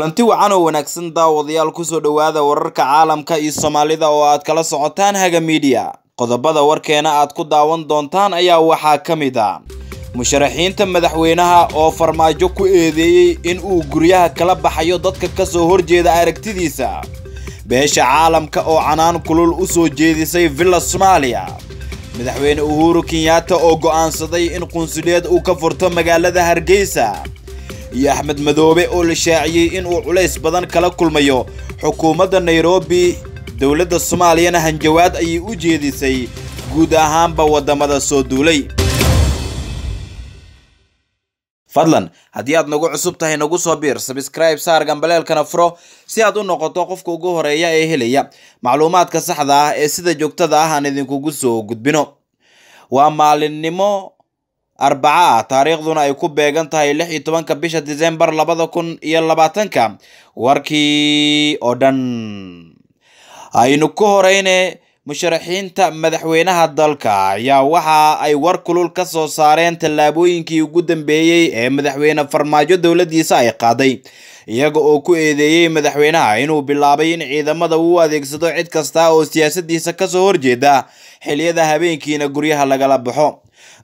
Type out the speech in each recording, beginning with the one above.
kulanti wacan oo wanaagsan daawadayaal kusoo dhowaada wararka caalamka iyo soomaalida oo aad kala socotaan haga miidiya qodobada warkeena aad ku daawan doontaan ayaa waxaa ka mid a ah. musharaxiinta madaxweynaha oo farmaajo ku eedeeyey in uu guryaha kala baxayo dadka ka soo horjeeda aragtidiisa beesha caalamka oo canaan kulul u soo jeedisay villa soomaaliya madaxweyne uhuru kenyatta oo go'aansaday in qunsuliyeed uu ka furto magaalada hargeysa iyo axmed madoobe oo la shaaciyey inuu culays badan kala kulmayo xukuumadda nairobi dowladda soomaaliyana hanjawaad ayay u jeedisay guud ahaanba waddamada soo duulay fadlan haddii aad nagu cusub tahay nagu soo biir sabskribe saar gambaleelkana furo si aad u noqoto qofka ugu horeeya ee helaya macluumaadka saxda ah ee sida joogtada ah aan idinkugu soo gudbino waa maalinimo arbaca ah taariikhduna ay ku beegan tahay lix iyo tobanka bisha disembar labada kun iyo labaatanka warkii oo dhan aynu ku horeyne musharaxiinta madaxweynaha dalka ayaa waxa ay war kulul ka soo saareen tallaabooyinkii ugu dambeeyey ee madaxweyne farmaajo dowladdiisa ay qaaday iyaga oo ku eedeeyey madaxweynaha inuu bilaabay in ciidamada uu adeegsado cid kasta oo siyaasadiisa kasoo horjeeda xiliyada habeenkiina guryaha lagala baxo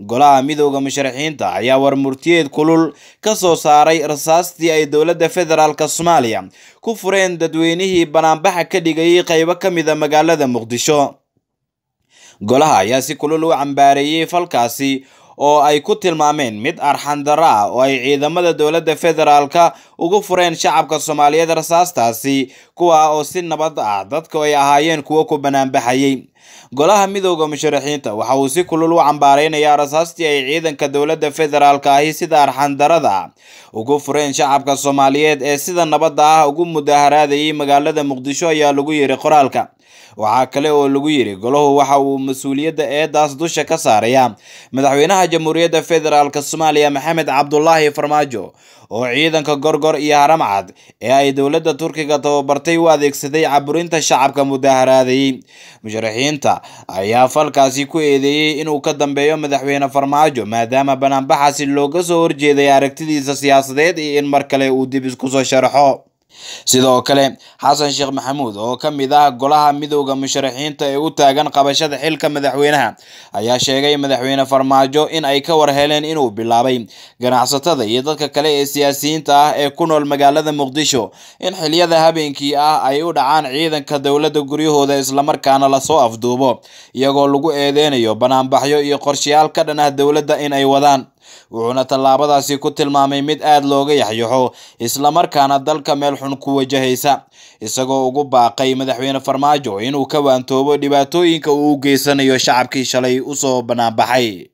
golaha midooda musharaxiinta ayaa warmurtiyeed kulul ka soo saaray rasaastii ay dowladda federaalka soomaaliya ku fureen dadweynihii banaanbaxa ka dhigayay qaybo ka mid a ah magaalada muqdisho golaha ayaa si kulul u cambaareeyey falkaasi oo ay ku tilmaameen mid arxandara ah oo ay ciidamada dowladda federaalka ugu fureen shacabka soomaaliyeed rasaastaasi kuwa oo si nabad ah dadku ay ahaayeen kuwo ku banaanbaxayay golaha midooda musharaxiinta waxa uu si kulul u cambaareynayaa rasaastii ay ciidanka dowladda federaalka ahi sida arxandarada ugu fureen shacabka soomaaliyeed ee sida nabadda ah ugu mudaharaadayay magaalada muqdisho ayaa lagu yiri qoraalka waxaa kale oo lagu yidhi golahu waxa uu mas-uuliyadda eedaas dusha ka saaraya madaxweynaha jamhuuriyadda federaalk soomaaliya maxamed cabdulaahi farmaajo oo ciidanka gorgor iyo haramcad ee ay dowladda turkiga tababartay u adeegsaday caburinta shacabka mudaharaadeeyey musharaxiinta ayaa falkaasi ku eedeeyey inuu ka dambeeyo madaxweyne farmaajo maadaama banaanbaxaasi looga soo horjeeday aragtidiisa siyaasadeed iyo in mar kale uu dib isku soo sharaxo sidoo kale xasan sheekh maxamuud oo ka mid ah golaha midooda musharaxiinta ee u taagan qabashada xilka madaxweynaha ayaa sheegay madaxweyne farmaajo in ay ka war heleen inuu bilaabay ganacsatada iyo dadka kale ee siyaasiyiinta ah ee ku nool magaalada muqdisho in xiliyada habeenkii ah ay u dhacaan ciidanka dowladda guryahooda islamarkaana lasoo afduubo iyagoo lagu eedeynayo banaanbaxyo iyo qorshayaal ka dhan ah dowladda in ay wadaan wuxuuna tallaabadaasi ku tilmaamay mid aada looga yaxyaxo islamarkaana dalka meel xun ku wajahaysa isagoo ugu baaqay madaxweyne farmaajo inuu ka waantoobo dhibaatooyinka uu u geysanayo shacabkii shalay usoo bannaanbaxay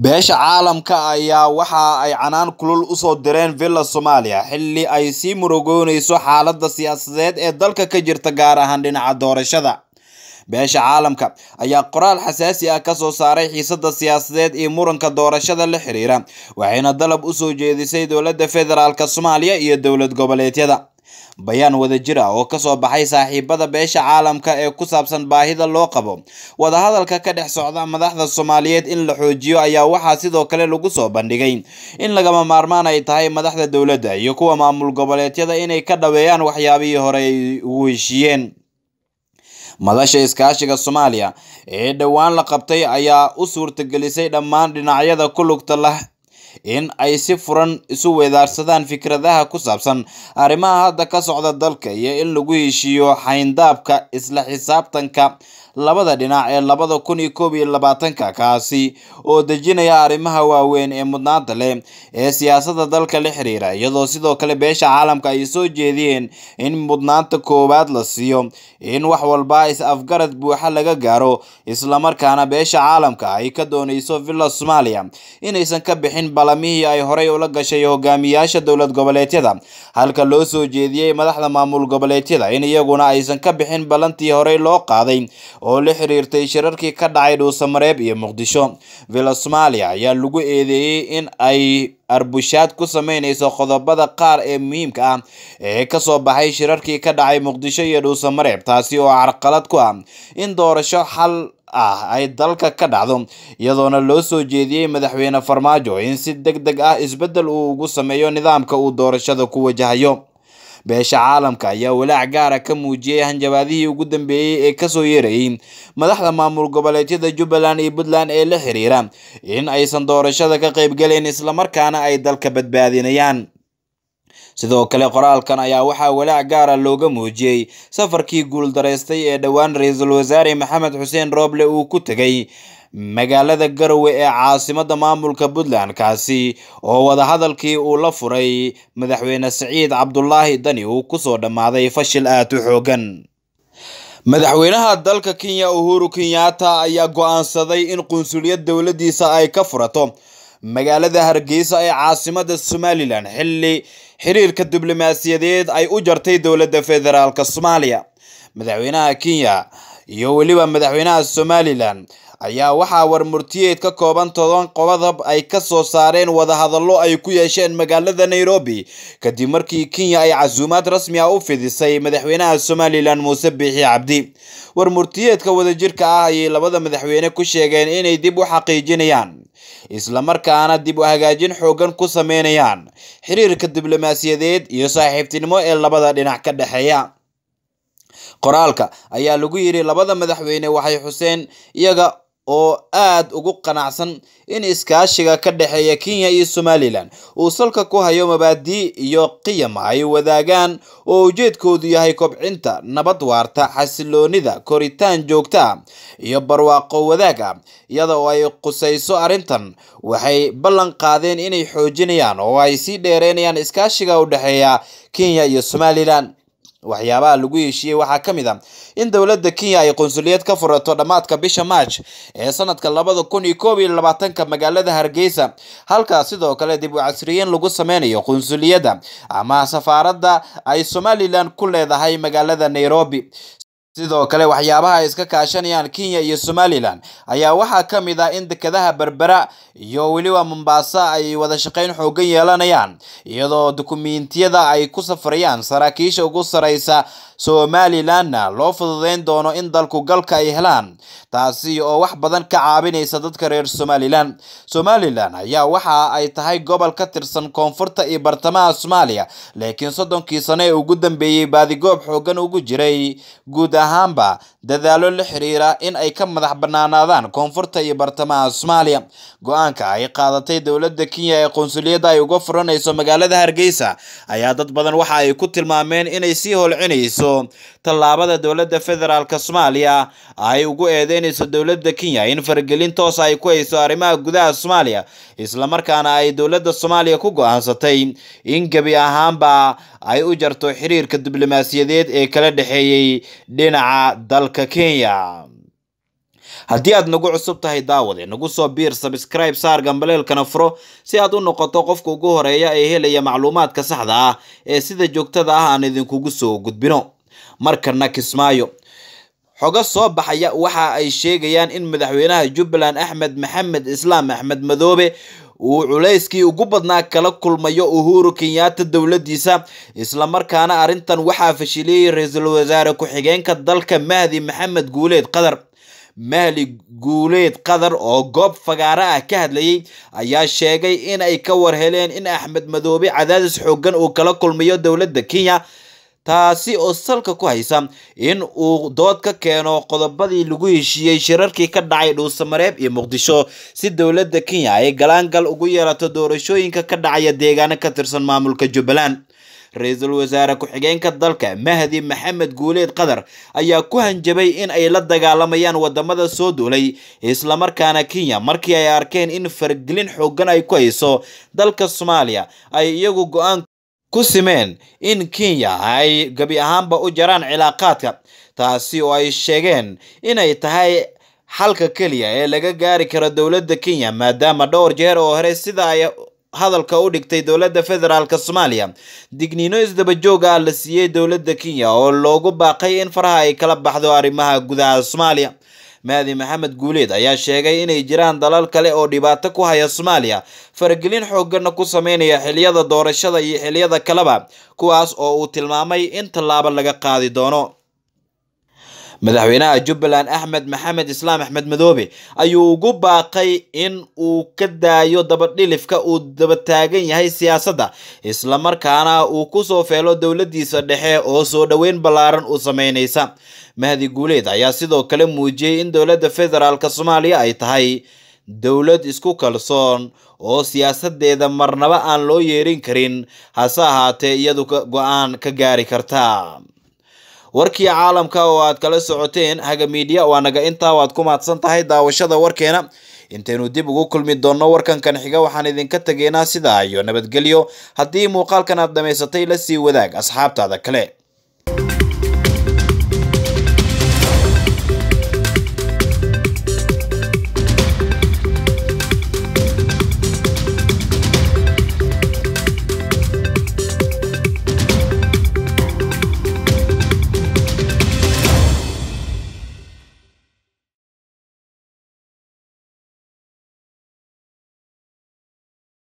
beesha caalamka ayaa waxa ay canaan kulul usoo direen villa soomaaliya xilli ay sii murugoonayso xaaladda siyaasadeed ee dalka ka jirta gaar ahaan dhinaca doorashada beesha caalamka ayaa qoraal xasaasi ah kasoo saaray xiisada siyaasadeed ee muranka doorashada la xiriira waxayna dalab usoo jeedisay dowladda federaalk soomaaliya iyo dowlad goboleedyada bayaan wada jir ah oo kasoo baxay saaxiibada beesha caalamka ee ku saabsan baahida loo qabo wadahadalka ka dhex socda madaxda soomaaliyeed in la xoojiyo ayaa waxaa sidoo kale lagu soo bandhigay in lagama maarmaan ay tahay madaxda dowladda iyo kuwa maamul goboleedyada inay ka dhaweeyaan waxyaabihii hore ay ugu heshiiyeen madasha iskaashiga soomaaliya ee dhowaan la qabtay ayaa u suurtagelisay dhammaan dhinacyada ku lugta leh in ay si furan isu weedaarsadaan fikradaha ku saabsan arrimaha hadda ka socda dalka iyo in lagu heshiiyo xayndaabka isla xisaabtanka labada dhinac ee labada kun iyo koob iyo labaatanka kaasi oo dejinaya arrimaha waaweyn ee mudnaanta leh ee siyaasadda dalka la xiriira iyadoo sidoo kale beesha caalamka ay soo jeediyeen in mudnaanta koowaad la siiyo in wax walba is-afgarad buuxa laga gaaro islamarkaana beesha caalamka ay ka doonayso villa soomaaliya inaysan ka bixin balamihii ay horey ula gashay hogaamiyaasha dowlad goboleedyada halka loo soo jeediyey madaxda maamul goboleedyada in iyaguna aysan ka bixin balantii horey loo qaaday oo la xiriirtay shirarkii ka dhacay dhuusamareeb iyo muqdisho villa somaaliya ayaa lagu eedeeyey in ay arbushaad ku sameynayso qodobada qaar ee muhiimka ah ee kasoo baxay shirarkii ka dhacay muqdisho iyo dhuusamareeb taasi oo carqalad ku ah in doorasho xal ah ay dalka ka dhacdo iyadoona loo soo jeediyey madaxweyne farmaajo in si deg deg ah isbeddel uu ugu sameeyo nidaamka uu doorashada ku wajahayo beesha caalamka ayaa walaac gaara ah ka muujiyey hanjabaadihii ugu dambeeyey ee kasoo yeerayay madaxda maamul goboleedyada jubbaland iyo puntland ee la xiriira in aysan doorashada ka qaybgalayn islamarkaana ay dalka badbaadinayaan sidoo kale qoraalkan ayaa waxaa walaac gaara ah looga muujiyey safarkii guuldaraystay ee dhowaan ra-iisul wasaare maxamed xuseen rooble uu ku tegay magaalada garowe ee caasimadda maamulka puntland kaasi oo wadahadalkii uu la furay madaxweyne siciid cabdulaahi dani uu kusoo dhammaaday fashil aad u xoogan madaxweynaha dalka kenya uhuru kenyata ayaa go'aansaday in qunsuliyad dowladiisa ay ka furato magaalada hargeysa ee caasimadda somalilan xilli xiriirka diblomaasiyadeed ay u jartay dowladda federaalk soomaaliya madaxweynaha kenya iyo weliba madaxweynaha somalilan ayaa waxaa warmurtiyeed ka kooban toban qododab ay ka soo saareen wadahadallo ay ku yeesheen magaalada nairobi kadib markii kenya ay casuumaad rasmi ah u fidisay madaxweynaha somalilan muuse biixi cabdi warmurtiyeedka wadajirka ah ayay labada madaxweyne ku sheegeen inay dib u xaqiijinayaan islamarkaana dib u hagaajin xooggan ku sameynayaan xiriirka diblomaasiyadeed iyo saaxiibtinimo ee labada dhinac ka dhexeeya qoraalka ayaa lagu yidhi labada madaxweyne waxay xuseen iyaga oo aad ugu qanacsan in iskaashiga ka dhexeeya kenya iyo somalilan uu salka ku hayo mabaadii iyo qiyam ay wadaagaan oo ujeedkoodu yahay kobcinta nabad waarta xasiloonida koritaan joogta iyo barwaaqo wadaag a iyada oo ay qusayso arrintan waxay ballan qaadeen inay xoojinayaan oo ay sii dheereynayaan iskaashiga u dhexeeya kenya iyo somalilan waxyaabaha lagu heshiiyey waxaa ka mid a ah in dowladda kenya ay qunsuliyad ka furato dhammaadka bisha march ee sanadka labada kun iyo koob iyo labaatanka magaalada hargeysa halkaas sidoo kale dib u casriyeyn lagu sameynayo qunsuliyadda ama safaaradda ay somalilan ku leedahay magaalada nairobi sidoo kale waxyaabaha ay iska kaashanayaan kenya iyo somalilan ayaa waxaa ka mid ah in dekedaha berbera iyo weliba mombasa ay wada shaqayn xoogan yeelanayaan iyadoo dukumiintiyada ay ku safrayaan saraakiisha ugu sareysa somalilanna loo fududeyn doono in dalku galka ay helaan taasi oo wax badan ka caabinaysa dadka reer somalilan somalilan ayaa waxa ay tahay gobol ka tirsan koonfurta iyo bartamaha soomaaliya laakiin soddonkii sano ee ugu dambeeyey baadigoob xoogan ugu jiray guud ahaan ahaanba dadaalo la xiriira in ay ka madax banaanaadaan koonfurta iyo bartamaha soomaaliya go-aanka ay qaadatay dowladda kenya ee qunsuliyadda ay uga furanayso magaalada hargeysa ayaa dad badan waxa ay ku tilmaameen inay sii holcinayso tallaabada dowladda federaalk soomaaliya ay ugu eedeynayso dowladda kenya in faragelin toosa ay ku hayso arrimaha gudaha soomaaliya islamarkaana ay dowladda soomaaliya ku go-aansatay in gebi ahaanba ay u jarto xiriirka diblomaasiyadeed ee kala dhexeeyey dhinaca dalka kenya haddii aad nagu cusub tahay daawade eh, nagu soo biir sabscribe saar gambaleelkana furo si aad u noqoto qofka ugu horeeya ee helaya macluumaadka saxda ah ee sida joogtada ah aan idinkugu soo gudbino markana kismaayo xogo soo baxaya waxa ay sheegayaan in madaxweynaha jubbaland axmed maxamed islaam axmed madoobe uu culayskii ugu badnaa kala kulmayo uhuru kenyaata dowladiisa islamarkaana arrintan waxaa fashiliyey ra-iisul wasaare ku-xigeenka dalka mahdi maxamed guuleed qadar mahli guuleed qadar oo goob fagaaro ah ka hadlayey ayaa sheegay in ay ka warheleen in axmed madoobe cadaadis xooggan uu kala kulmayo dowladda kenya taasi oo salka ku haysa in uu dood ka keeno qodobadii lagu heshiiyey shirarkii ka dhacay dhuusamareeb iyo muqdisho si dowladda kenya ay galaangal ugu yeelato doorashooyinka ka dhacaya deegaano ka tirsan maamulka jubbaland ra-iisul wasaare ku-xigeenka dalka mahdi maxamed guuleed qatar ayaa ku hanjabay in ay la dagaalamayaan wadamada soo duulay islamarkaana kenya markii ay arkeen in fargelin xoogan ay ku hayso dalka soomaaliya ay iyagu go-aan ku simeen in kenya ay gebi ahaanba u jaraan cilaaqaadka taasi oo ay sheegeen inay tahay xalka keliya ee laga gaari karo dowladda kenya maadaama dhowr jeer oo hore sida ay hadalka u dhigtay dowladda federaalk soomaaliya digniino isdabajoog ah la siiyey dowladda kenya oo loogu baaqay in faraha ay kala baxdo arrimaha gudaha soomaaliya maadi maxamed guuleed ayaa sheegay inay jiraan dalal kale oo dhibaato ku haya soomaaliya faragelin xoogganna ku sameynaya xiliyada doorashada iyo xiliyada kaleba kuwaas oo uu tilmaamay in tallaabo laga qaadi doono madaxweynaha jubbaland axmed maxamed islaam axmed madoobe ayuu ugu baaqay in uu ka daayo dabadhilifka uu dabataagan yahay siyaasadda islamarkaana uu kusoo feelo dowladiisa dhexe oo soo dhoweyn ballaaran u sameynaysa mahdi guuleed ayaa sidoo kale muujiyey in dowladda federaalk soomaaliya ay tahay dowlad isku kalsoon oo siyaasadeeda marnaba aan loo yeerin karin hase ahaatee iyadu go'aan ka gaari karta warkii caalamka oo aad kala socoteen haga miidhiya waa naga intaa waad ku mahadsan tahay daawashada warkeena intaynu dib ugu kulmi doonno warkankan xiga waxaan idinka tegaynaa sidaa iyo nabadgelyo haddii muuqaalkan aad dhammaysatay la sii wadaag asxaabtaada kale